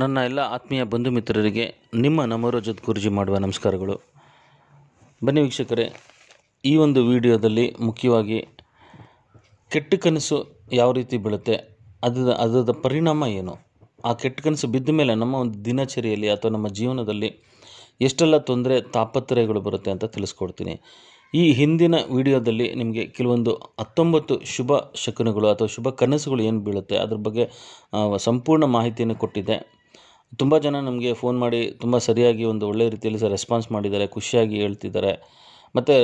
ನನ್ನ ಎಲ್ಲ ಆತ್ಮೀಯ ಬಂಧು ಮಿತ್ರರಿಗೆ ನಿಮ್ಮ ನಮರೋಜತ್ ಗುರುಜಿ ಮಾಡುವ ನಮಸ್ಕಾರಗಳು ಬನ್ನಿ ವೀಕ್ಷಕರೇ ಈ ಒಂದು ವಿಡಿಯೋದಲ್ಲಿ ಮುಖ್ಯವಾಗಿ ಕೆಟ್ಟ ಕನಸು ಯಾವ ರೀತಿ ಬೀಳುತ್ತೆ ಅದರ ಅದರ ಪರಿಣಾಮ ಏನು ಆ ಕೆಟ್ಟ ಕನಸು ಬಿದ್ದ ಮೇಲೆ ನಮ್ಮ ಒಂದು ದಿನಚರಿಯಲ್ಲಿ ಅಥವಾ ನಮ್ಮ ಜೀವನದಲ್ಲಿ ಎಷ್ಟೆಲ್ಲ ತೊಂದರೆ ತಾಪತ್ರಯಗಳು ಬರುತ್ತೆ ಅಂತ ತಿಳಿಸ್ಕೊಡ್ತೀನಿ ಈ ಹಿಂದಿನ ವಿಡಿಯೋದಲ್ಲಿ ನಿಮಗೆ ಕೆಲವೊಂದು ಹತ್ತೊಂಬತ್ತು ಶುಭ ಶಕುನಗಳು ಅಥವಾ ಶುಭ ಕನಸುಗಳು ಏನು ಬೀಳುತ್ತೆ ಅದ್ರ ಬಗ್ಗೆ ಸಂಪೂರ್ಣ ಮಾಹಿತಿಯನ್ನು ಕೊಟ್ಟಿದೆ ತುಂಬ ಜನ ನಮಗೆ ಫೋನ್ ಮಾಡಿ ತುಂಬ ಸರಿಯಾಗಿ ಒಂದು ಒಳ್ಳೆಯ ರೀತಿಯಲ್ಲಿ ಸಹ ರೆಸ್ಪಾನ್ಸ್ ಮಾಡಿದ್ದಾರೆ ಖುಷಿಯಾಗಿ ಹೇಳ್ತಿದ್ದಾರೆ ಮತ್ತು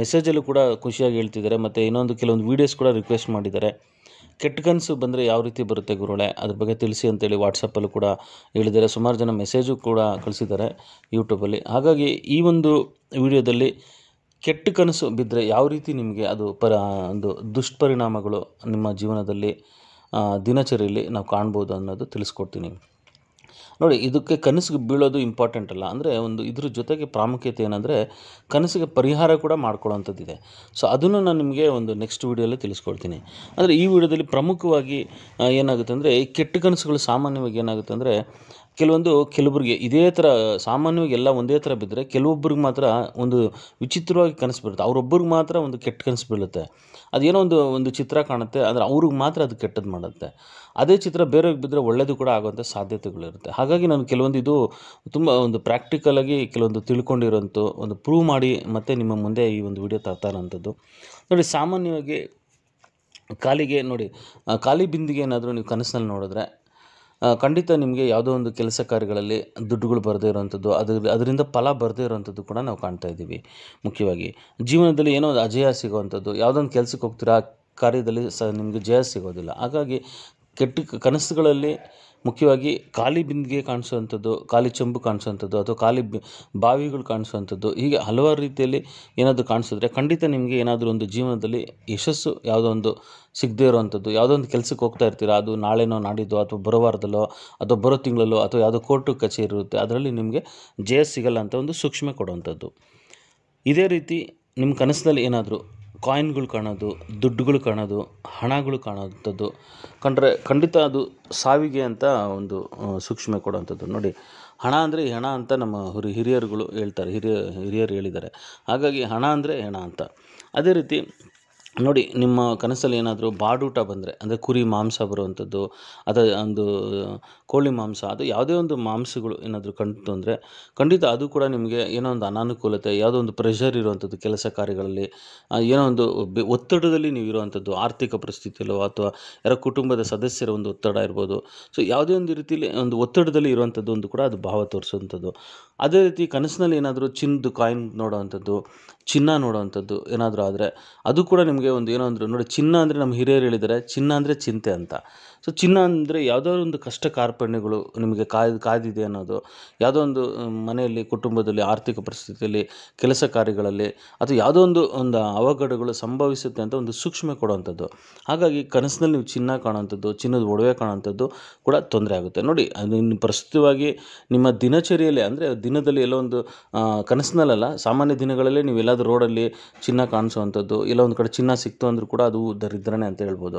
ಮೆಸೇಜಲ್ಲೂ ಕೂಡ ಖುಷಿಯಾಗಿ ಹೇಳ್ತಿದ್ದಾರೆ ಮತ್ತು ಇನ್ನೊಂದು ಕೆಲವೊಂದು ವೀಡಿಯೋಸ್ ಕೂಡ ರಿಕ್ವೆಸ್ಟ್ ಮಾಡಿದ್ದಾರೆ ಕೆಟ್ಟ ಕನಸು ಬಂದರೆ ಯಾವ ರೀತಿ ಬರುತ್ತೆ ಗುರುಳೆ ಅದ್ರ ಬಗ್ಗೆ ತಿಳಿಸಿ ಅಂತೇಳಿ ವಾಟ್ಸಪ್ಪಲ್ಲೂ ಕೂಡ ಹೇಳಿದ್ದಾರೆ ಸುಮಾರು ಜನ ಮೆಸೇಜು ಕೂಡ ಕಳಿಸಿದ್ದಾರೆ ಯೂಟ್ಯೂಬಲ್ಲಿ ಹಾಗಾಗಿ ಈ ಒಂದು ವಿಡಿಯೋದಲ್ಲಿ ಕೆಟ್ಟ ಕನಸು ಬಿದ್ದರೆ ಯಾವ ರೀತಿ ನಿಮಗೆ ಅದು ಪರ ಒಂದು ದುಷ್ಪರಿಣಾಮಗಳು ನಿಮ್ಮ ಜೀವನದಲ್ಲಿ ದಿನಚರಿಯಲ್ಲಿ ನಾವು ಕಾಣ್ಬೋದು ಅನ್ನೋದು ತಿಳಿಸ್ಕೊಡ್ತೀನಿ ನೋಡಿ ಇದಕ್ಕೆ ಕನಸಿಗೆ ಬೀಳೋದು ಇಂಪಾರ್ಟೆಂಟ್ ಅಲ್ಲ ಅಂದರೆ ಒಂದು ಇದ್ರ ಜೊತೆಗೆ ಪ್ರಾಮುಖ್ಯತೆ ಏನಂದರೆ ಕನಸಿಗೆ ಪರಿಹಾರ ಕೂಡ ಮಾಡ್ಕೊಳ್ಳೋವಂಥದ್ದಿದೆ ಸೊ ಅದನ್ನು ನಾನು ನಿಮಗೆ ಒಂದು ನೆಕ್ಸ್ಟ್ ವೀಡಿಯೋಲ್ಲಿ ತಿಳಿಸ್ಕೊಳ್ತೀನಿ ಅಂದರೆ ಈ ವಿಡಿಯೋದಲ್ಲಿ ಪ್ರಮುಖವಾಗಿ ಏನಾಗುತ್ತೆ ಅಂದರೆ ಕೆಟ್ಟ ಕನಸುಗಳು ಸಾಮಾನ್ಯವಾಗಿ ಏನಾಗುತ್ತೆ ಅಂದರೆ ಕೆಲವೊಂದು ಕೆಲವೊಬ್ಬರಿಗೆ ಇದೇ ಥರ ಸಾಮಾನ್ಯವಾಗಿ ಎಲ್ಲ ಒಂದೇ ಥರ ಬಿದ್ದರೆ ಕೆಲವೊಬ್ಬರಿಗೆ ಮಾತ್ರ ಒಂದು ವಿಚಿತ್ರವಾಗಿ ಕನಸು ಬೀಳುತ್ತೆ ಅವರೊಬ್ಬರಿಗೆ ಮಾತ್ರ ಒಂದು ಕೆಟ್ಟ ಕನಸು ಬೀಳುತ್ತೆ ಅದೇನೋ ಒಂದು ಒಂದು ಚಿತ್ರ ಕಾಣುತ್ತೆ ಆದರೆ ಅವ್ರಿಗೆ ಮಾತ್ರ ಅದು ಕೆಟ್ಟದ್ದು ಮಾಡುತ್ತೆ ಅದೇ ಚಿತ್ರ ಬೇರೆಯವ್ರಿಗೆ ಬಿದ್ದರೆ ಒಳ್ಳೆಯದು ಕೂಡ ಆಗುವಂಥ ಸಾಧ್ಯತೆಗಳಿರುತ್ತೆ ಹಾಗಾಗಿ ನಾನು ಕೆಲವೊಂದು ಇದು ತುಂಬ ಒಂದು ಪ್ರಾಕ್ಟಿಕಲಾಗಿ ಕೆಲವೊಂದು ತಿಳ್ಕೊಂಡಿರೋಂಥ ಒಂದು ಪ್ರೂವ್ ಮಾಡಿ ಮತ್ತೆ ನಿಮ್ಮ ಮುಂದೆ ಈ ಒಂದು ವಿಡಿಯೋ ತರ್ತಾ ಇರೋಂಥದ್ದು ನೋಡಿ ಸಾಮಾನ್ಯವಾಗಿ ಕಾಲಿಗೆ ನೋಡಿ ಕಾಲಿ ಬಿಂದಿಗೆ ಏನಾದರೂ ನೀವು ಕನಸಿನಲ್ಲಿ ನೋಡಿದ್ರೆ ಖಂಡಿತ ನಿಮಗೆ ಯಾವುದೋ ಒಂದು ಕೆಲಸ ಕಾರ್ಯಗಳಲ್ಲಿ ದುಡ್ಡುಗಳು ಬರದೇ ಇರುವಂಥದ್ದು ಅದರಲ್ಲಿ ಅದರಿಂದ ಫಲ ಬರದೇ ಇರುವಂಥದ್ದು ಕೂಡ ನಾವು ಕಾಣ್ತಾ ಇದ್ದೀವಿ ಮುಖ್ಯವಾಗಿ ಜೀವನದಲ್ಲಿ ಏನೋ ಒಂದು ಅಜಯ ಸಿಗುವಂಥದ್ದು ಯಾವುದೋ ಒಂದು ಕೆಲ್ಸಕ್ಕೆ ಹೋಗ್ತೀರಾ ಆ ಕಾರ್ಯದಲ್ಲಿ ಸಹ ನಿಮಗೆ ಜಯ ಸಿಗೋದಿಲ್ಲ ಹಾಗಾಗಿ ಕೆಟ್ಟ ಕನಸುಗಳಲ್ಲಿ ಮುಖ್ಯವಾಗಿ ಖಾಲಿ ಬಿಂದಿಗೆ ಕಾಣಿಸುವಂಥದ್ದು ಖಾಲಿ ಚಂಬು ಕಾಣಿಸುವಂಥದ್ದು ಅಥವಾ ಖಾಲಿ ಬಾವಿಗಳು ಕಾಣಿಸುವಂಥದ್ದು ಹೀಗೆ ಹಲವಾರು ರೀತಿಯಲ್ಲಿ ಏನಾದರೂ ಕಾಣಿಸಿದ್ರೆ ಖಂಡಿತ ನಿಮಗೆ ಏನಾದರೂ ಒಂದು ಜೀವನದಲ್ಲಿ ಯಶಸ್ಸು ಯಾವುದೋ ಒಂದು ಸಿಗದೇ ಇರೋವಂಥದ್ದು ಯಾವುದೋ ಒಂದು ಕೆಲಸಕ್ಕೆ ಹೋಗ್ತಾ ಇರ್ತೀರ ಅದು ನಾಳೆನೋ ನಾಡಿದ್ದು ಅಥವಾ ಬರೋ ವಾರದಲ್ಲೋ ಅಥವಾ ಬರೋ ತಿಂಗಳಲ್ಲೋ ಅಥವಾ ಯಾವುದೋ ಕೋರ್ಟು ಕಚೇರಿ ಇರುತ್ತೆ ಅದರಲ್ಲಿ ನಿಮಗೆ ಜಯ ಸಿಗಲ್ಲ ಅಂತ ಒಂದು ಸೂಕ್ಷ್ಮೆ ಕೊಡುವಂಥದ್ದು ಇದೇ ರೀತಿ ನಿಮ್ಮ ಕನಸಿನಲ್ಲಿ ಏನಾದರೂ ಕಾಯಿನ್ಗಳು ಕಾಣೋದು ದುಡ್ಡುಗಳು ಕಾಣೋದು ಹಣಗಳು ಕಾಣುವಂಥದ್ದು ಕಂಡ್ರೆ ಖಂಡಿತ ಅದು ಸಾವಿಗೆ ಅಂತ ಒಂದು ಸೂಕ್ಷ್ಮೆ ಕೊಡುವಂಥದ್ದು ನೋಡಿ ಹಣ ಅಂದರೆ ಹಣ ಅಂತ ನಮ್ಮ ಹುರಿ ಹಿರಿಯರುಗಳು ಹೇಳ್ತಾರೆ ಹಿರಿಯ ಹಿರಿಯರು ಹೇಳಿದ್ದಾರೆ ಹಾಗಾಗಿ ಹಣ ಅಂದರೆ ಹೆಣ ಅಂತ ಅದೇ ರೀತಿ ನೋಡಿ ನಿಮ್ಮ ಕನಸಲ್ಲಿ ಏನಾದರೂ ಬಾಡೂಟ ಬಂದರೆ ಅಂದರೆ ಕುರಿ ಮಾಂಸ ಬರುವಂಥದ್ದು ಅದು ಒಂದು ಕೋಳಿ ಮಾಂಸ ಅದು ಯಾವುದೇ ಒಂದು ಮಾಂಸಗಳು ಏನಾದರೂ ಕಂಡು ಅಂದರೆ ಖಂಡಿತ ಅದು ಕೂಡ ನಿಮಗೆ ಏನೋ ಒಂದು ಅನಾನುಕೂಲತೆ ಯಾವುದೋ ಒಂದು ಪ್ರೆಷರ್ ಇರುವಂಥದ್ದು ಕೆಲಸ ಕಾರ್ಯಗಳಲ್ಲಿ ಏನೋ ಒಂದು ಒತ್ತಡದಲ್ಲಿ ನೀವು ಇರುವಂಥದ್ದು ಆರ್ಥಿಕ ಪರಿಸ್ಥಿತಿಯಲ್ಲೋ ಅಥವಾ ಯಾರೋ ಕುಟುಂಬದ ಸದಸ್ಯರ ಒಂದು ಒತ್ತಡ ಇರ್ಬೋದು ಸೊ ಯಾವುದೇ ಒಂದು ರೀತಿಯಲ್ಲಿ ಒಂದು ಒತ್ತಡದಲ್ಲಿ ಇರುವಂಥದ್ದು ಒಂದು ಕೂಡ ಅದು ಭಾವ ತೋರಿಸುವಂಥದ್ದು ಅದೇ ರೀತಿ ಕನಸಿನಲ್ಲಿ ಏನಾದರೂ ಚಿನ್ನದು ಕಾಯಿನ್ ನೋಡುವಂಥದ್ದು ಚಿನ್ನ ನೋಡೋವಂಥದ್ದು ಏನಾದರೂ ಆದರೆ ಅದು ಕೂಡ ನಿಮಗೆ ನಮಗೆ ಒಂದು ಏನೋ ಅಂದರು ನೋಡಿ ಚಿನ್ನ ಅಂದರೆ ನಮ್ಮ ಹಿರಿಯರು ಹೇಳಿದ್ದಾರೆ ಚಿನ್ನ ಅಂದರೆ ಚಿಂತೆ ಅಂತ ಸೊ ಚಿನ್ನ ಅಂದರೆ ಯಾವುದೋ ಒಂದು ಕಷ್ಟ ಕಾರ್ಪಣ್ಯಗಳು ನಿಮಗೆ ಕಾಯ್ದು ಕಾದಿದೆ ಅನ್ನೋದು ಯಾವುದೋ ಒಂದು ಮನೆಯಲ್ಲಿ ಕುಟುಂಬದಲ್ಲಿ ಆರ್ಥಿಕ ಪರಿಸ್ಥಿತಿಯಲ್ಲಿ ಕೆಲಸ ಕಾರ್ಯಗಳಲ್ಲಿ ಅಥವಾ ಯಾವುದೋ ಒಂದು ಒಂದು ಅವಘಡಗಳು ಸಂಭವಿಸುತ್ತೆ ಅಂತ ಒಂದು ಸೂಕ್ಷ್ಮ ಕೊಡುವಂಥದ್ದು ಹಾಗಾಗಿ ಕನಸಿನಲ್ಲಿ ನೀವು ಚಿನ್ನ ಕಾಣುವಂಥದ್ದು ಚಿನ್ನದ ಒಡವೆ ಕಾಣುವಂಥದ್ದು ಕೂಡ ತೊಂದರೆ ಆಗುತ್ತೆ ನೋಡಿ ಇನ್ನು ಪ್ರಸ್ತುತವಾಗಿ ನಿಮ್ಮ ದಿನಚರಿಯಲ್ಲಿ ಅಂದರೆ ದಿನದಲ್ಲಿ ಎಲ್ಲೋ ಒಂದು ಕನಸಿನಲ್ಲ ಸಾಮಾನ್ಯ ದಿನಗಳಲ್ಲಿ ನೀವು ಎಲ್ಲಾದರೂ ರೋಡಲ್ಲಿ ಚಿನ್ನ ಕಾಣಿಸುವಂಥದ್ದು ಇಲ್ಲ ಒಂದು ಕಡೆ ಚಿನ್ನ ಸಿಕ್ತು ಅಂದರೂ ಕೂಡ ಅದು ದರಿದ್ರನೇ ಅಂತ ಹೇಳ್ಬೋದು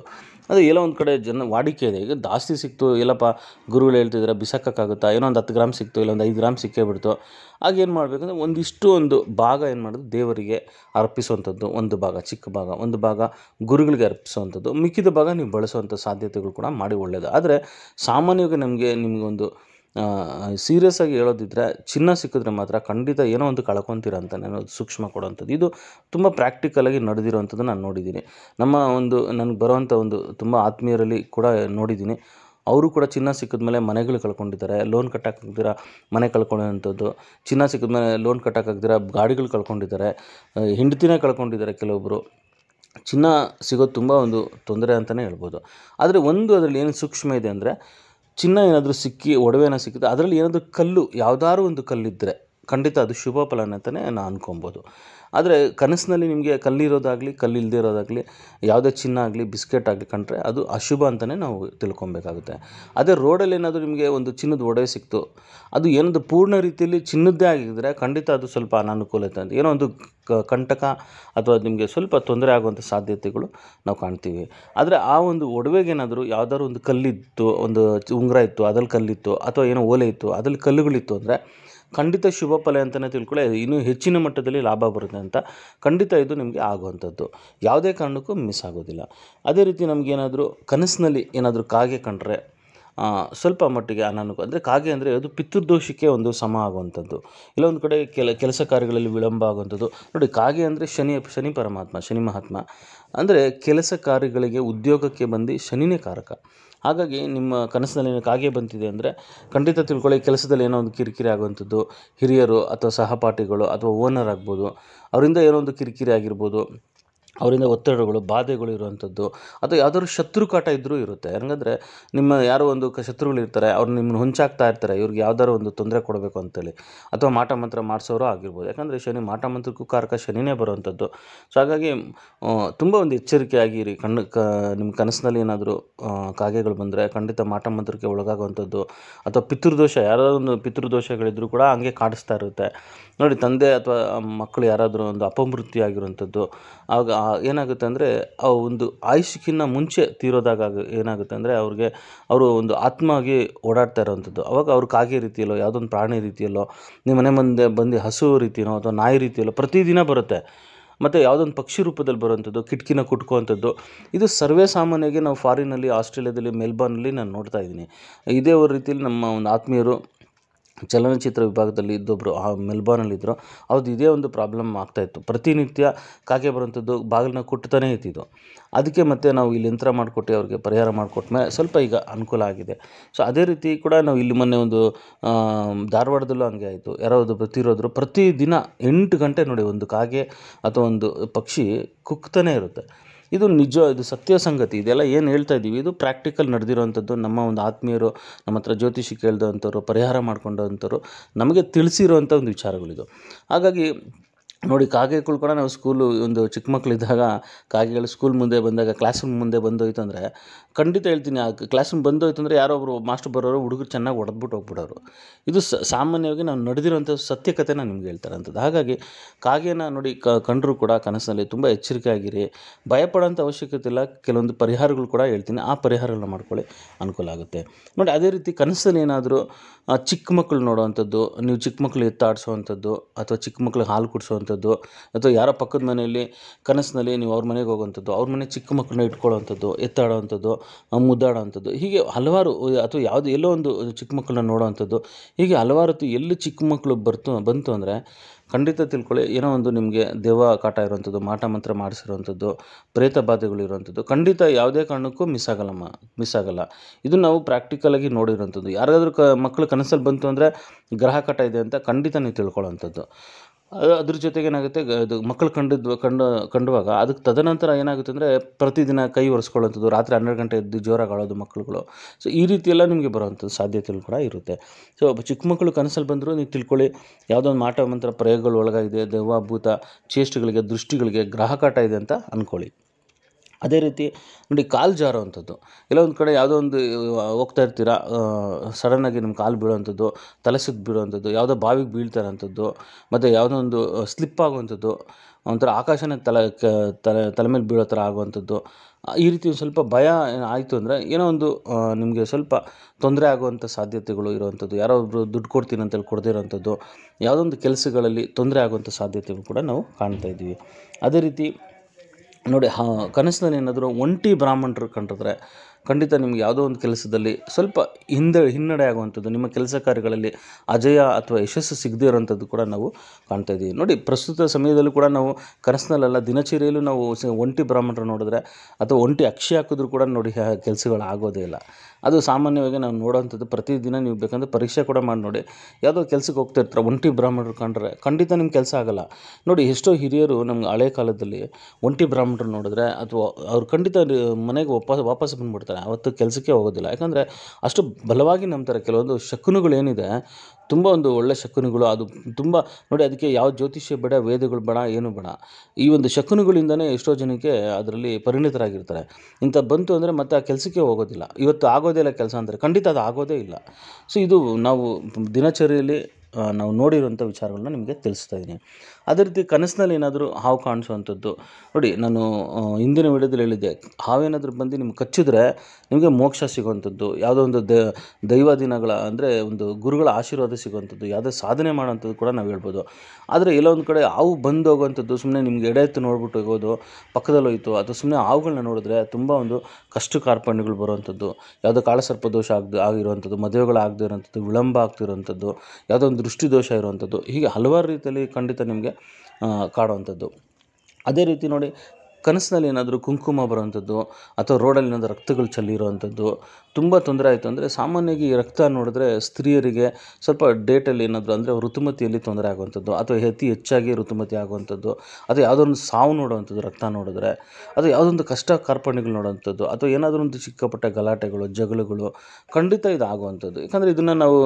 ಅದು ಎಲ್ಲೋ ಒಂದು ಕಡೆ ಜನ ವಾಡಿಕೆ ಇದೆ ಈಗ ಜಾಸ್ತಿ ಸಿಕ್ತು ಇಲ್ಲಪ್ಪ ಗುರುಗಳು ಹೇಳ್ತಿದ್ರೆ ಬಿಸಾಕಕ್ಕಾಗುತ್ತಾ ಏನೋ ಒಂದು ಹತ್ತು ಗ್ರಾಮ್ ಸಿಕ್ತು ಇಲ್ಲ ಐದು ಗ್ರಾಮ್ ಸಿಕ್ಕೇ ಬಿಡ್ತು ಏನು ಮಾಡಬೇಕಂದ್ರೆ ಒಂದಿಷ್ಟು ಒಂದು ಭಾಗ ಏನು ಮಾಡೋದು ದೇವರಿಗೆ ಅರ್ಪಿಸುವಂಥದ್ದು ಒಂದು ಭಾಗ ಚಿಕ್ಕ ಭಾಗ ಒಂದು ಭಾಗ ಗುರುಗಳಿಗೆ ಅರ್ಪಿಸುವಂಥದ್ದು ಮಿಕ್ಕಿದ ಭಾಗ ನೀವು ಬಳಸುವಂಥ ಸಾಧ್ಯತೆಗಳು ಕೂಡ ಮಾಡಿ ಒಳ್ಳೆಯದು ಆದರೆ ಸಾಮಾನ್ಯವಾಗಿ ನಮಗೆ ನಿಮಗೊಂದು ಸೀರಿಯಸ್ ಆಗಿ ಹೇಳೋದಿದ್ರೆ ಚಿನ್ನ ಸಿಕ್ಕಿದ್ರೆ ಮಾತ್ರ ಖಂಡಿತ ಏನೋ ಒಂದು ಕಳ್ಕೊತೀರ ಅಂತ ನಾನು ಸೂಕ್ಷ್ಮ ಕೊಡೋವಂಥದ್ದು ಇದು ತುಂಬ ಪ್ರಾಕ್ಟಿಕಲಾಗಿ ನಡೆದಿರೋವಂಥದ್ದು ನಾನು ನೋಡಿದ್ದೀನಿ ನಮ್ಮ ಒಂದು ನನಗೆ ಬರುವಂಥ ಒಂದು ತುಂಬ ಆತ್ಮೀಯರಲ್ಲಿ ಕೂಡ ನೋಡಿದ್ದೀನಿ ಅವರು ಕೂಡ ಚಿನ್ನ ಸಿಕ್ಕಿದ ಮೇಲೆ ಮನೆಗಳು ಕಳ್ಕೊಂಡಿದ್ದಾರೆ ಲೋನ್ ಕಟ್ಟೋಕ್ಕಾಗ್ದಿರ ಮನೆ ಕಳ್ಕೊಳ್ಳೋವಂಥದ್ದು ಚಿನ್ನ ಸಿಕ್ಕಿದ ಮೇಲೆ ಲೋನ್ ಹಾಕ್ದಿರ ಗಾಡಿಗಳು ಕಳ್ಕೊಂಡಿದ್ದಾರೆ ಹೆಂಡತಿನೇ ಕಳ್ಕೊಂಡಿದ್ದಾರೆ ಕೆಲವೊಬ್ಬರು ಚಿನ್ನ ಸಿಗೋದು ತುಂಬ ಒಂದು ತೊಂದರೆ ಅಂತಲೇ ಹೇಳ್ಬೋದು ಆದರೆ ಒಂದು ಅದರಲ್ಲಿ ಏನು ಸೂಕ್ಷ್ಮ ಇದೆ ಅಂದರೆ ಚಿನ್ನ ಏನಾದರೂ ಸಿಕ್ಕಿ ಒಡವೆನ ಸಿಕ್ಕಿದ್ರೆ ಅದರಲ್ಲಿ ಏನಾದರೂ ಕಲ್ಲು ಯಾವುದಾದ್ರೂ ಒಂದು ಕಲ್ಲಿದ್ದರೆ ಖಂಡಿತ ಅದು ಶುಭ ಫಲನ ಅಂತಲೇ ನಾನು ಅಂದ್ಕೊಬೋದು ಆದರೆ ಕನಸಿನಲ್ಲಿ ನಿಮಗೆ ಕಲ್ಲಿರೋದಾಗಲಿ ಕಲ್ಲಿಲ್ಲದೇ ಇರೋದಾಗಲಿ ಯಾವುದೇ ಚಿನ್ನ ಆಗಲಿ ಬಿಸ್ಕೆಟ್ ಆಗಲಿ ಕಂಡರೆ ಅದು ಅಶುಭ ಅಂತಲೇ ನಾವು ತಿಳ್ಕೊಬೇಕಾಗುತ್ತೆ ಅದೇ ರೋಡಲ್ಲಿ ಏನಾದರೂ ನಿಮಗೆ ಒಂದು ಚಿನ್ನದ ಒಡವೆ ಸಿಕ್ತು ಅದು ಏನದು ಪೂರ್ಣ ರೀತಿಯಲ್ಲಿ ಚಿನ್ನದ್ದೇ ಆಗಿದ್ದರೆ ಖಂಡಿತ ಅದು ಸ್ವಲ್ಪ ಅನಾನುಕೂಲತೆ ಅಂತ ಏನೋ ಒಂದು ಕಂಟಕ ಅಥವಾ ನಿಮಗೆ ಸ್ವಲ್ಪ ತೊಂದರೆ ಆಗುವಂಥ ಸಾಧ್ಯತೆಗಳು ನಾವು ಕಾಣ್ತೀವಿ ಆದರೆ ಆ ಒಂದು ಒಡವೆಗೇನಾದರೂ ಯಾವುದಾದ್ರು ಒಂದು ಕಲ್ಲಿತ್ತು ಒಂದು ಉಂಗುರ ಇತ್ತು ಅದ್ರಲ್ಲಿ ಕಲ್ಲಿತ್ತು ಅಥವಾ ಏನೋ ಓಲೆ ಇತ್ತು ಅದ್ರಲ್ಲಿ ಕಲ್ಲುಗಳಿತ್ತು ಅಂದರೆ ಖಂಡಿತ ಶುಭ ಫಲ ಅಂತಲೇ ತಿಳ್ಕೊಳ್ಳಿ ಇನ್ನೂ ಹೆಚ್ಚಿನ ಮಟ್ಟದಲ್ಲಿ ಲಾಭ ಬರುತ್ತೆ ಅಂತ ಖಂಡಿತ ಇದು ನಿಮಗೆ ಆಗುವಂಥದ್ದು ಯಾವುದೇ ಕಾರಣಕ್ಕೂ ಮಿಸ್ ಆಗೋದಿಲ್ಲ ಅದೇ ರೀತಿ ನಮಗೇನಾದರೂ ಕನಸಿನಲ್ಲಿ ಏನಾದರೂ ಕಾಗೆ ಕಂಡರೆ ಸ್ವಲ್ಪ ಮಟ್ಟಿಗೆ ಅನಾನುಕೂ ಅಂದರೆ ಕಾಗೆ ಅಂದರೆ ಅದು ಪಿತೃದೋಷಕ್ಕೆ ಒಂದು ಸಮ ಆಗುವಂಥದ್ದು ಇಲ್ಲೊಂದು ಕಡೆ ಕೆಲ ಕೆಲಸ ಕಾರ್ಯಗಳಲ್ಲಿ ವಿಳಂಬ ಆಗುವಂಥದ್ದು ನೋಡಿ ಕಾಗೆ ಅಂದರೆ ಶನಿ ಶನಿ ಪರಮಾತ್ಮ ಶನಿ ಮಹಾತ್ಮ ಅಂದರೆ ಕೆಲಸ ಕಾರ್ಯಗಳಿಗೆ ಉದ್ಯೋಗಕ್ಕೆ ಬಂದು ಶನಿನೇ ಕಾರಕ ಹಾಗಾಗಿ ನಿಮ್ಮ ಕನಸಿನಲ್ಲಿ ಏನು ಕಾಗೆ ಬಂತಿದೆ ಅಂದರೆ ಖಂಡಿತ ತಿಳ್ಕೊಳ್ಳಿ ಕೆಲಸದಲ್ಲಿ ಏನೋ ಒಂದು ಕಿರಿಕಿರಿ ಆಗುವಂಥದ್ದು ಹಿರಿಯರು ಅಥವಾ ಸಹಪಾಠಿಗಳು ಅಥವಾ ಓನರ್ ಆಗ್ಬೋದು ಅವರಿಂದ ಏನೋ ಒಂದು ಕಿರಿಕಿರಿ ಆಗಿರ್ಬೋದು ಅವರಿಂದ ಒತ್ತಡಗಳು ಬಾಧೆಗಳು ಇರುವಂಥದ್ದು ಅಥವಾ ಯಾವ್ದಾದ್ರು ಶತ್ರು ಕಾಟ ಇದ್ದರೂ ಇರುತ್ತೆ ಹೆಂಗಂದರೆ ನಿಮ್ಮ ಯಾರೋ ಒಂದು ಕ ಶತ್ರುಗಳು ಇರ್ತಾರೆ ಅವ್ರು ನಿಮ್ಮನ್ನು ಹೊಂಚಾಕ್ತಾ ಇರ್ತಾರೆ ಇವ್ರಿಗೆ ಯಾವ್ದಾದ್ರು ಒಂದು ತೊಂದರೆ ಕೊಡಬೇಕು ಅಂತೇಳಿ ಅಥವಾ ಮಾಟ ಮಂತ್ರ ಮಾಡಿಸೋರು ಆಗಿರ್ಬೋದು ಯಾಕಂದರೆ ಶನಿ ಮಾಟ ಮಂತ್ರಕ್ಕೂ ಕಾರಕ ಶನಿನೇ ಬರುವಂಥದ್ದು ಸೊ ಹಾಗಾಗಿ ತುಂಬ ಒಂದು ಎಚ್ಚರಿಕೆ ಆಗಿರಿ ಕಣ್ಣು ಕ ನಿಮ್ಮ ಕನಸಿನಲ್ಲಿ ಏನಾದರೂ ಕಾಗೆಗಳು ಬಂದರೆ ಖಂಡಿತ ಮಾಟ ಮಂತ್ರಕ್ಕೆ ಒಳಗಾಗುವಂಥದ್ದು ಅಥವಾ ಪಿತೃದೋಷ ಯಾರಾದರೂ ಒಂದು ಪಿತೃದೋಷಗಳಿದ್ರೂ ಕೂಡ ಹಂಗೆ ಕಾಡಿಸ್ತಾ ಇರುತ್ತೆ ನೋಡಿ ತಂದೆ ಅಥವಾ ಮಕ್ಕಳು ಯಾರಾದರೂ ಒಂದು ಅಪಮೃತ್ಯು ಆಗಿರುವಂಥದ್ದು ಆಗ ಏನಾಗುತ್ತೆ ಅಂದರೆ ಆ ಒಂದು ಆಯುಷ್ಕಿನ್ನ ಮುಂಚೆ ತೀರೋದಾಗ ಏನಾಗುತ್ತೆ ಅಂದರೆ ಅವ್ರಿಗೆ ಅವರು ಒಂದು ಆತ್ಮವಾಗಿ ಓಡಾಡ್ತಾ ಇರೋವಂಥದ್ದು ಅವಾಗ ಅವ್ರು ಕಾಗೆ ರೀತಿಯಲ್ಲೋ ಯಾವುದೊಂದು ಪ್ರಾಣಿ ರೀತಿಯಲ್ಲೋ ನಿಮ್ಮ ಮನೆ ಮುಂದೆ ಬಂದು ಹಸು ರೀತಿಯೋ ಅಥವಾ ನಾಯಿ ರೀತಿಯಲ್ಲೋ ಪ್ರತಿದಿನ ಬರುತ್ತೆ ಮತ್ತು ಯಾವುದೊಂದು ಪಕ್ಷಿ ರೂಪದಲ್ಲಿ ಬರುವಂಥದ್ದು ಕಿಟಕಿನ ಕುಟ್ಕೋವಂಥದ್ದು ಇದು ಸರ್ವೇ ಸಾಮಾನ್ಯವಾಗಿ ನಾವು ಫಾರಿನಲ್ಲಿ ಆಸ್ಟ್ರೇಲಿಯಾದಲ್ಲಿ ಮೆಲ್ಬರ್ನಲ್ಲಿ ನಾನು ನೋಡ್ತಾ ಇದ್ದೀನಿ ಇದೇ ಒಂದು ರೀತಿಯಲ್ಲಿ ನಮ್ಮ ಒಂದು ಆತ್ಮೀಯರು ಚಲನಚಿತ್ರ ವಿಭಾಗದಲ್ಲಿ ಇದ್ದೊಬ್ಬರು ಮೆಲ್ಬೋರ್ನಲ್ಲಿದ್ದರು ಅವ್ರದ್ದು ಇದೇ ಒಂದು ಪ್ರಾಬ್ಲಮ್ ಆಗ್ತಾಯಿತ್ತು ಪ್ರತಿನಿತ್ಯ ಕಾಗೆ ಬರುವಂಥದ್ದು ಬಾಗಿಲನ್ನ ಕುಟ್ತಾನೇ ಇದ್ದಿದ್ದು ಅದಕ್ಕೆ ಮತ್ತೆ ನಾವು ಇಲ್ಲಿ ಯಂತ್ರ ಮಾಡಿಕೊಟ್ಟು ಅವ್ರಿಗೆ ಪರಿಹಾರ ಮಾಡಿಕೊಟ್ಟ ಸ್ವಲ್ಪ ಈಗ ಅನುಕೂಲ ಆಗಿದೆ ಸೊ ಅದೇ ರೀತಿ ಕೂಡ ನಾವು ಇಲ್ಲಿ ಮೊನ್ನೆ ಒಂದು ಧಾರವಾಡದಲ್ಲೂ ಹಂಗೆ ಆಯಿತು ಯಾರೋ ಒಬ್ಬರು ಪ್ರತಿ ಪ್ರತಿದಿನ ಎಂಟು ಗಂಟೆ ನೋಡಿ ಒಂದು ಕಾಗೆ ಅಥವಾ ಒಂದು ಪಕ್ಷಿ ಕುಕ್ತಾನೆ ಇರುತ್ತೆ ಇದು ನಿಜ ಇದು ಸತ್ಯ ಸಂಗತಿ ಇದೆಲ್ಲ ಏನು ಹೇಳ್ತಾ ಇದ್ದೀವಿ ಇದು ಪ್ರಾಕ್ಟಿಕಲ್ ನಡೆದಿರುವಂಥದ್ದು ನಮ್ಮ ಒಂದು ಆತ್ಮೀಯರು ನಮ್ಮ ಹತ್ರ ಜ್ಯೋತಿಷಿ ಕೇಳಿದಂಥವ್ರು ಪರಿಹಾರ ಮಾಡ್ಕೊಂಡಂಥವ್ರು ನಮಗೆ ತಿಳಿಸಿರುವಂಥ ಒಂದು ವಿಚಾರಗಳಿದು ಹಾಗಾಗಿ ನೋಡಿ ಕಾಗೆಗಳು ಕೂಡ ನಾವು ಸ್ಕೂಲು ಒಂದು ಚಿಕ್ಕ ಮಕ್ಕಳಿದ್ದಾಗ ಕಾಗೆಗಳು ಸ್ಕೂಲ್ ಮುಂದೆ ಬಂದಾಗ ಕ್ಲಾಸ್ ರೂಮ್ ಮುಂದೆ ಬಂದೋಯ್ತು ಅಂದರೆ ಖಂಡಿತ ಹೇಳ್ತೀನಿ ಆ ಕ್ಲಾಸ್ ರೂಮ್ ಬಂದೋಯ್ತು ಅಂದರೆ ಯಾರೋ ಒಬ್ಬರು ಮಾಸ್ಟರ್ ಬರೋರು ಹುಡುಗರು ಚೆನ್ನಾಗಿ ಹೊಡೆದ್ಬಿಟ್ಟು ಹೋಗ್ಬಿಡೋರು ಇದು ಸಾಮಾನ್ಯವಾಗಿ ನಾವು ನಡೆದಿರುವಂಥ ಸತ್ಯ ಕಥೆ ನಾನು ನಿಮ್ಗೆ ಹೇಳ್ತಾರಂಥದ್ದು ಹಾಗಾಗಿ ಕಾಗೆನ ನೋಡಿ ಕಂಡರು ಕೂಡ ಕನಸಿನಲ್ಲಿ ತುಂಬ ಎಚ್ಚರಿಕೆ ಆಗಿರಿ ಭಯಪಡೋಂಥ ಅವಶ್ಯಕತೆ ಇಲ್ಲ ಕೆಲವೊಂದು ಪರಿಹಾರಗಳು ಕೂಡ ಹೇಳ್ತೀನಿ ಆ ಪರಿಹಾರಗಳನ್ನ ಮಾಡ್ಕೊಳ್ಳಿ ಅನುಕೂಲ ಆಗುತ್ತೆ ನೋಡಿ ಅದೇ ರೀತಿ ಕನಸಲ್ಲಿ ಏನಾದರೂ ಚಿಕ್ಕ ಮಕ್ಕಳು ನೋಡೋವಂಥದ್ದು ನೀವು ಚಿಕ್ಕ ಮಕ್ಕಳು ಎತ್ತಾಡಿಸೋವಂಥದ್ದು ಅಥವಾ ಚಿಕ್ಕ ಮಕ್ಳಿಗೆ ಹಾಲು ಕುಡಿಸೋ ಹೋಗುವಂಥದ್ದು ಅಥವಾ ಯಾರೋ ಪಕ್ಕದ ಮನೆಯಲ್ಲಿ ಕನಸಿನಲ್ಲಿ ನೀವು ಅವ್ರ ಮನೆಗೆ ಹೋಗುವಂಥದ್ದು ಅವ್ರ ಮನೆ ಚಿಕ್ಕ ಮಕ್ಕಳನ್ನ ಇಟ್ಕೊಳ್ಳೋವಂಥದ್ದು ಎತ್ತಾಡೋವಂಥದ್ದು ಮುದ್ದಾಡೋವಂಥದ್ದು ಹೀಗೆ ಹಲವಾರು ಅಥವಾ ಯಾವುದು ಎಲ್ಲೋ ಒಂದು ಚಿಕ್ಕ ಮಕ್ಕಳನ್ನ ನೋಡೋವಂಥದ್ದು ಹೀಗೆ ಹಲವಾರು ಎಲ್ಲಿ ಚಿಕ್ಕ ಮಕ್ಕಳು ಬರ್ತು ಬಂತು ಅಂದರೆ ಖಂಡಿತ ತಿಳ್ಕೊಳ್ಳಿ ಏನೋ ಒಂದು ನಿಮಗೆ ದೇವ ಕಾಟ ಇರುವಂಥದ್ದು ಮಾಟ ಮಂತ್ರ ಮಾಡಿಸಿರುವಂಥದ್ದು ಪ್ರೇತ ಬಾಧೆಗಳು ಇರುವಂಥದ್ದು ಖಂಡಿತ ಯಾವುದೇ ಕಾರಣಕ್ಕೂ ಮಿಸ್ ಆಗಲ್ಲಮ್ಮ ಮಿಸ್ ಆಗಲ್ಲ ಇದು ನಾವು ಪ್ರಾಕ್ಟಿಕಲಾಗಿ ನೋಡಿರೋಂಥದ್ದು ಯಾರಾದರೂ ಕ ಮಕ್ಕಳು ಕನಸಲ್ಲಿ ಬಂತು ಅಂದರೆ ಗ್ರಹ ಕಟ ಇದೆ ಅಂತ ಖಂಡಿತ ನೀವು ತಿಳ್ಕೊಳ್ಳೋವಂಥದ್ದು ಅದ್ರ ಜೊತೆಗೆ ಏನಾಗುತ್ತೆ ಅದು ಮಕ್ಕಳು ಕಂಡಿದ್ದು ಕಂಡು ಕಂಡುವಾಗ ಅದಕ್ಕೆ ತದನಂತರ ಏನಾಗುತ್ತೆ ಅಂದರೆ ಪ್ರತಿದಿನ ಕೈ ಒರೆಸ್ಕೊಳ್ಳೋಂಥದ್ದು ರಾತ್ರಿ ಹನ್ನೆರಡು ಗಂಟೆ ಎದ್ದು ಜೋರಾಗಿ ಆಳೋದು ಮಕ್ಕಳುಗಳು ಸೊ ಈ ರೀತಿ ನಿಮಗೆ ಬರೋವಂಥದ್ದು ಸಾಧ್ಯತೆಗಳು ಕೂಡ ಇರುತ್ತೆ ಸೊ ಚಿಕ್ಕ ಮಕ್ಕಳು ಕನಸಲ್ಲಿ ಬಂದರೂ ನೀವು ತಿಳ್ಕೊಳ್ಳಿ ಯಾವುದೋ ಒಂದು ಮಾಟ ಮಂತ್ರ ಪ್ರಯೋಗಗಳು ಒಳಗಾಗಿದೆ ದೇವಭೂತ ಚೇಷ್ಟೆಗಳಿಗೆ ದೃಷ್ಟಿಗಳಿಗೆ ಗ್ರಹಕಾಟ ಇದೆ ಅಂತ ಅಂದ್ಕೊಳ್ಳಿ ಅದೇ ರೀತಿ ನೋಡಿ ಕಾಲು ಜಾರುವಂಥದ್ದು ಎಲ್ಲೋ ಒಂದು ಕಡೆ ಯಾವುದೋ ಒಂದು ಹೋಗ್ತಾ ಇರ್ತೀರ ಸಡನ್ನಾಗಿ ನಿಮ್ಮ ಕಾಲು ಬೀಳುವಂಥದ್ದು ತಲೆ ಸುತ್ತಿ ಬೀಳುವಂಥದ್ದು ಯಾವುದೋ ಬಾವಿಗೆ ಬೀಳ್ತಾ ಇರೋಂಥದ್ದು ಮತ್ತು ಯಾವುದೋ ಒಂದು ಸ್ಲಿಪ್ ಆಗುವಂಥದ್ದು ಒಂಥರ ಆಕಾಶನ ತಲೆ ಕ ತಲೆ ತಲೆ ಮೇಲೆ ಬೀಳೋ ಥರ ಆಗುವಂಥದ್ದು ಈ ರೀತಿ ಒಂದು ಸ್ವಲ್ಪ ಭಯ ಆಯಿತು ಅಂದರೆ ಏನೋ ಒಂದು ನಿಮಗೆ ಸ್ವಲ್ಪ ತೊಂದರೆ ಆಗುವಂಥ ಸಾಧ್ಯತೆಗಳು ಇರುವಂಥದ್ದು ಯಾರೋ ಒಬ್ಬರು ದುಡ್ಡು ಕೊಡ್ತೀನಿ ಅಂತೇಳಿ ಕೊಡದಿರೋವಂಥದ್ದು ಯಾವುದೋ ಒಂದು ಕೆಲಸಗಳಲ್ಲಿ ತೊಂದರೆ ಆಗುವಂಥ ಸಾಧ್ಯತೆಗಳು ಕೂಡ ನಾವು ಕಾಣ್ತಾ ಇದ್ದೀವಿ ಅದೇ ರೀತಿ ನೋಡಿ ಕನಸಿನಲ್ಲಿ ಏನಾದರೂ ಒಂಟಿ ಬ್ರಾಹ್ಮಣರು ಕಂಡಿದ್ರೆ ಖಂಡಿತ ನಿಮ್ಗೆ ಯಾವುದೋ ಒಂದು ಕೆಲಸದಲ್ಲಿ ಸ್ವಲ್ಪ ಹಿಂದೆ ಹಿನ್ನಡೆ ಆಗುವಂಥದ್ದು ನಿಮ್ಮ ಕೆಲಸ ಕಾರ್ಯಗಳಲ್ಲಿ ಅಜಯ ಅಥವಾ ಯಶಸ್ಸು ಸಿಗದೇ ಇರೋಂಥದ್ದು ಕೂಡ ನಾವು ಕಾಣ್ತಾ ಇದ್ದೀವಿ ನೋಡಿ ಪ್ರಸ್ತುತ ಸಮಯದಲ್ಲೂ ಕೂಡ ನಾವು ಕನಸಿನಲ್ಲೆಲ್ಲ ದಿನಚರಿಯಲ್ಲೂ ನಾವು ಒಂಟಿ ಬ್ರಾಹ್ಮಣರು ನೋಡಿದ್ರೆ ಅಥವಾ ಒಂಟಿ ಅಕ್ಷಿ ಹಾಕಿದ್ರೂ ಕೂಡ ನೋಡಿ ಕೆಲಸಗಳು ಆಗೋದೇ ಇಲ್ಲ ಅದು ಸಾಮಾನ್ಯವಾಗಿ ನಾವು ನೋಡೋವಂಥದ್ದು ಪ್ರತಿದಿನ ನೀವು ಬೇಕಂದ್ರೆ ಪರೀಕ್ಷೆ ಕೂಡ ಮಾಡಿ ನೋಡಿ ಯಾವುದೋ ಕೆಲಸಕ್ಕೆ ಹೋಗ್ತಾ ಇರ್ತಾರೆ ಒಂಟಿ ಬ್ರಾಹ್ಮಣರು ಕಂಡ್ರೆ ಖಂಡಿತ ನಿಮ್ಮ ಕೆಲಸ ಆಗಲ್ಲ ನೋಡಿ ಎಷ್ಟೋ ಹಿರಿಯರು ನಮ್ಗೆ ಹಳೆ ಕಾಲದಲ್ಲಿ ಒಂಟಿ ಬ್ರಾಹ್ಮಣರು ನೋಡಿದ್ರೆ ಅಥವಾ ಅವ್ರು ಖಂಡಿತ ಮನೆಗೆ ವಾಪಸ್ ವಾಪಸ್ ಬಂದುಬಿಡ್ತಾರೆ ಹೋಗೋದಿಲ್ಲ ಅವತ್ತು ಕೆಲಸಕ್ಕೆ ಹೋಗೋದಿಲ್ಲ ಯಾಕಂದರೆ ಅಷ್ಟು ಬಲವಾಗಿ ನಂಬ್ತಾರೆ ಕೆಲವೊಂದು ಶಕುನುಗಳೇನಿದೆ ತುಂಬ ಒಂದು ಒಳ್ಳೆಯ ಶಕುನಗಳು ಅದು ತುಂಬ ನೋಡಿ ಅದಕ್ಕೆ ಯಾವ ಜ್ಯೋತಿಷ್ಯ ಬೇಡ ವೇದಗಳು ಬೇಡ ಏನು ಬೇಡ ಈ ಒಂದು ಶಕುನಗಳಿಂದನೇ ಎಷ್ಟೋ ಜನಕ್ಕೆ ಅದರಲ್ಲಿ ಪರಿಣಿತರಾಗಿರ್ತಾರೆ ಇಂಥ ಬಂತು ಅಂದರೆ ಮತ್ತೆ ಆ ಕೆಲಸಕ್ಕೆ ಹೋಗೋದಿಲ್ಲ ಇವತ್ತು ಆಗೋದೇ ಇಲ್ಲ ಕೆಲಸ ಅಂದರೆ ಖಂಡಿತ ಅದು ಆಗೋದೇ ಇಲ್ಲ ಸೊ ಇದು ನಾವು ದಿನಚರಿಯಲ್ಲಿ ನಾವು ನೋಡಿರುವಂಥ ವಿಚಾರಗಳನ್ನ ನಿಮಗೆ ತಿಳಿಸ್ತಾ ಇದ್ದೀನಿ ಅದೇ ರೀತಿ ಕನಸಿನಲ್ಲಿ ಏನಾದರೂ ಹಾವು ಕಾಣಿಸುವಂಥದ್ದು ನೋಡಿ ನಾನು ಹಿಂದಿನ ವಿಡಿಯೋದಲ್ಲಿ ಹೇಳಿದ್ದೆ ಹಾವೇನಾದರೂ ಬಂದು ನಿಮ್ಗೆ ಕಚ್ಚಿದ್ರೆ ನಿಮಗೆ ಮೋಕ್ಷ ಸಿಗುವಂಥದ್ದು ಯಾವುದೋ ಒಂದು ದ ದೈವ ದಿನಗಳ ಅಂದರೆ ಒಂದು ಗುರುಗಳ ಆಶೀರ್ವಾದ ಸಿಗುವಂಥದ್ದು ಯಾವುದೇ ಸಾಧನೆ ಮಾಡುವಂಥದ್ದು ಕೂಡ ನಾವು ಹೇಳ್ಬೋದು ಆದರೆ ಎಲ್ಲೋ ಒಂದು ಕಡೆ ಹಾವು ಬಂದು ಸುಮ್ಮನೆ ನಿಮ್ಗೆ ಎಡೆ ಎತ್ತು ನೋಡ್ಬಿಟ್ಟು ಹೋಗೋದು ಪಕ್ಕದಲ್ಲೋಯಿತು ಹೋಯಿತು ಅಥವಾ ಸುಮ್ಮನೆ ಹಾವುಗಳನ್ನ ನೋಡಿದ್ರೆ ತುಂಬ ಒಂದು ಕಷ್ಟ ಕಾರ್ಪಣ್ಯಗಳು ಬರುವಂಥದ್ದು ಯಾವುದೋ ಕಾಳಸರ್ಪ ದೋಷ ಆಗದ ಆಗಿರುವಂಥದ್ದು ಮದುವೆಗಳಾಗದೇ ಇರುವಂಥದ್ದು ವಿಳಂಬ ಆಗ್ತಿರುವಂಥದ್ದು ಯಾವುದೋ ಒಂದು ದೃಷ್ಟಿದೋಷ ಇರುವಂಥದ್ದು ಹೀಗೆ ಹಲವಾರು ರೀತಿಯಲ್ಲಿ ಖಂಡಿತ ನಿಮಗೆ ಕಾಡುವಂಥದ್ದು ಅದೇ ರೀತಿ ನೋಡಿ ಕನಸಿನಲ್ಲಿ ಏನಾದರೂ ಕುಂಕುಮ ಬರುವಂಥದ್ದು ಅಥವಾ ರೋಡಲ್ಲಿ ಏನಾದರೂ ರಕ್ತಗಳು ಚಲ್ಲಿರುವಂಥದ್ದು ತುಂಬ ತೊಂದರೆ ಆಯಿತು ಅಂದರೆ ಸಾಮಾನ್ಯವಾಗಿ ರಕ್ತ ನೋಡಿದ್ರೆ ಸ್ತ್ರೀಯರಿಗೆ ಸ್ವಲ್ಪ ಡೇಟಲ್ಲಿ ಏನಾದರೂ ಅಂದರೆ ಋತುಮತಿಯಲ್ಲಿ ತೊಂದರೆ ಆಗುವಂಥದ್ದು ಅಥವಾ ಅತಿ ಹೆಚ್ಚಾಗಿ ಋತುಮತಿ ಆಗುವಂಥದ್ದು ಅಥವಾ ಯಾವುದೋ ಒಂದು ಸಾವು ನೋಡುವಂಥದ್ದು ರಕ್ತ ನೋಡಿದ್ರೆ ಅಥವಾ ಯಾವುದೊಂದು ಕಷ್ಟ ಕಾರ್ಪಣ್ಯಗಳು ನೋಡುವಂಥದ್ದು ಅಥವಾ ಏನಾದರೂ ಒಂದು ಚಿಕ್ಕಪಟ್ಟ ಗಲಾಟೆಗಳು ಜಗಳಗಳು ಖಂಡಿತ ಇದು ಆಗುವಂಥದ್ದು ಯಾಕಂದರೆ ಇದನ್ನು ನಾವು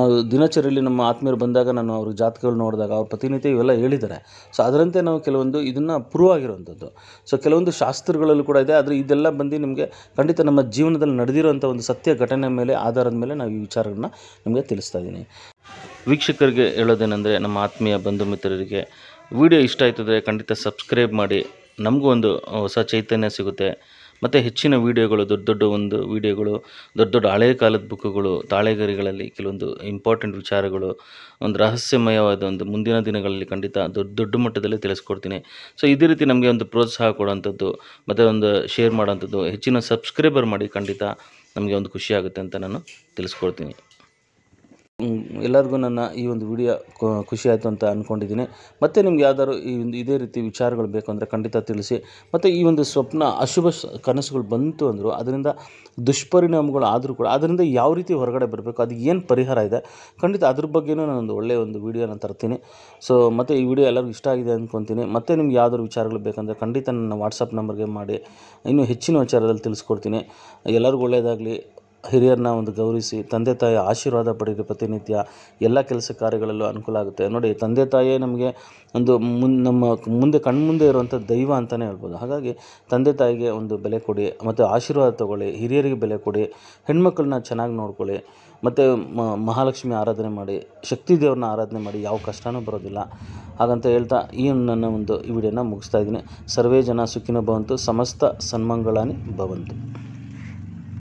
ನಾವು ದಿನಚರಿಯಲ್ಲಿ ನಮ್ಮ ಆತ್ಮೀಯರು ಬಂದಾಗ ನಾನು ಅವ್ರ ಜಾತಕಗಳು ನೋಡಿದಾಗ ಅವ್ರ ಪ್ರತಿನಿತ್ಯ ಇವೆಲ್ಲ ಹೇಳಿದ್ದಾರೆ ಸೊ ಅದರಂತೆ ನಾವು ಕೆಲವೊಂದು ಇದನ್ನು ಪ್ರೂವ್ ಆಗಿರುವಂಥದ್ದು ಸೊ ಕೆಲವೊಂದು ಶಾಸ್ತ್ರಗಳಲ್ಲೂ ಕೂಡ ಇದೆ ಆದರೆ ಇದೆಲ್ಲ ಬಂದು ನಿಮಗೆ ಖಂಡಿತ ನಮ್ಮ ಜೀವನದಲ್ಲಿ ನಡೆದಿರುವಂಥ ಒಂದು ಸತ್ಯ ಘಟನೆ ಮೇಲೆ ಆಧಾರದ ಮೇಲೆ ನಾವು ಈ ವಿಚಾರಗಳನ್ನ ನಿಮಗೆ ತಿಳಿಸ್ತಾ ಇದ್ದೀನಿ ವೀಕ್ಷಕರಿಗೆ ಹೇಳೋದೇನೆಂದರೆ ನಮ್ಮ ಆತ್ಮೀಯ ಬಂಧು ಮಿತ್ರರಿಗೆ ವಿಡಿಯೋ ಇಷ್ಟ ಆಯ್ತದೆ ಖಂಡಿತ ಸಬ್ಸ್ಕ್ರೈಬ್ ಮಾಡಿ ನಮಗೂ ಒಂದು ಹೊಸ ಚೈತನ್ಯ ಸಿಗುತ್ತೆ ಮತ್ತು ಹೆಚ್ಚಿನ ವೀಡಿಯೋಗಳು ದೊಡ್ಡ ದೊಡ್ಡ ಒಂದು ವೀಡಿಯೋಗಳು ದೊಡ್ಡ ದೊಡ್ಡ ಹಳೆಯ ಕಾಲದ ಬುಕ್ಕುಗಳು ತಾಳೆಗರಿಗಳಲ್ಲಿ ಕೆಲವೊಂದು ಇಂಪಾರ್ಟೆಂಟ್ ವಿಚಾರಗಳು ಒಂದು ರಹಸ್ಯಮಯವಾದ ಒಂದು ಮುಂದಿನ ದಿನಗಳಲ್ಲಿ ಖಂಡಿತ ದೊಡ್ಡ ದೊಡ್ಡ ಮಟ್ಟದಲ್ಲಿ ತಿಳಿಸ್ಕೊಡ್ತೀನಿ ಸೊ ಇದೇ ರೀತಿ ನಮಗೆ ಒಂದು ಪ್ರೋತ್ಸಾಹ ಕೊಡುವಂಥದ್ದು ಮತ್ತು ಒಂದು ಶೇರ್ ಮಾಡೋವಂಥದ್ದು ಹೆಚ್ಚಿನ ಸಬ್ಸ್ಕ್ರೈಬರ್ ಮಾಡಿ ಖಂಡಿತ ನಮಗೆ ಒಂದು ಖುಷಿಯಾಗುತ್ತೆ ಅಂತ ನಾನು ತಿಳಿಸ್ಕೊಡ್ತೀನಿ ಎಲ್ಲರಿಗೂ ನನ್ನ ಈ ಒಂದು ವಿಡಿಯೋ ಖುಷಿ ಅಂತ ಅಂದ್ಕೊಂಡಿದ್ದೀನಿ ಮತ್ತು ನಿಮ್ಗೆ ಯಾವ್ದಾದ್ರು ಈ ಒಂದು ಇದೇ ರೀತಿ ವಿಚಾರಗಳು ಬೇಕು ಅಂದರೆ ಖಂಡಿತ ತಿಳಿಸಿ ಮತ್ತು ಈ ಒಂದು ಸ್ವಪ್ನ ಅಶುಭ ಕನಸುಗಳು ಬಂತು ಅಂದರು ಅದರಿಂದ ದುಷ್ಪರಿಣಾಮಗಳು ಆದರೂ ಕೂಡ ಅದರಿಂದ ಯಾವ ರೀತಿ ಹೊರಗಡೆ ಬರಬೇಕು ಅದು ಏನು ಪರಿಹಾರ ಇದೆ ಖಂಡಿತ ಅದ್ರ ಬಗ್ಗೆಯೂ ನಾನೊಂದು ಒಳ್ಳೆಯ ಒಂದು ವಿಡಿಯೋನ ತರ್ತೀನಿ ಸೊ ಮತ್ತು ಈ ವಿಡಿಯೋ ಎಲ್ಲರಿಗೂ ಇಷ್ಟ ಆಗಿದೆ ಅಂದ್ಕೊತೀನಿ ಮತ್ತು ನಿಮ್ಗೆ ಯಾವ್ದಾದ್ರು ವಿಚಾರಗಳು ಬೇಕಂದರೆ ಖಂಡಿತ ನನ್ನ ವಾಟ್ಸಪ್ ನಂಬರ್ಗೆ ಮಾಡಿ ಇನ್ನೂ ಹೆಚ್ಚಿನ ವಿಚಾರದಲ್ಲಿ ತಿಳಿಸ್ಕೊಡ್ತೀನಿ ಎಲ್ಲರಿಗೂ ಒಳ್ಳೆಯದಾಗಲಿ ಹಿರಿಯರನ್ನ ಒಂದು ಗೌರವಿಸಿ ತಂದೆ ತಾಯಿ ಆಶೀರ್ವಾದ ಪಡೀರಿ ಪ್ರತಿನಿತ್ಯ ಎಲ್ಲ ಕೆಲಸ ಕಾರ್ಯಗಳಲ್ಲೂ ಅನುಕೂಲ ಆಗುತ್ತೆ ನೋಡಿ ತಂದೆ ತಾಯಿಯೇ ನಮಗೆ ಒಂದು ಮುನ್ ನಮ್ಮ ಮುಂದೆ ಕಣ್ಮುಂದೆ ಇರುವಂಥ ದೈವ ಅಂತಲೇ ಹೇಳ್ಬೋದು ಹಾಗಾಗಿ ತಂದೆ ತಾಯಿಗೆ ಒಂದು ಬೆಲೆ ಕೊಡಿ ಮತ್ತು ಆಶೀರ್ವಾದ ತೊಗೊಳ್ಳಿ ಹಿರಿಯರಿಗೆ ಬೆಲೆ ಕೊಡಿ ಹೆಣ್ಮಕ್ಳನ್ನ ಚೆನ್ನಾಗಿ ನೋಡ್ಕೊಳ್ಳಿ ಮತ್ತು ಮಹಾಲಕ್ಷ್ಮಿ ಆರಾಧನೆ ಮಾಡಿ ಶಕ್ತಿ ದೇವ್ರನ್ನ ಆರಾಧನೆ ಮಾಡಿ ಯಾವ ಕಷ್ಟವೂ ಬರೋದಿಲ್ಲ ಹಾಗಂತ ಹೇಳ್ತಾ ಈ ನನ್ನ ಒಂದು ಈ ವಿಡಿಯೋನ ಮುಗಿಸ್ತಾ ಇದ್ದೀನಿ ಸರ್ವೇ ಜನ ಸುಖಿನ ಬವಂತು ಸಮಸ್ತ ಸನ್ಮಂಗಳಾನಿ ಬವಂತು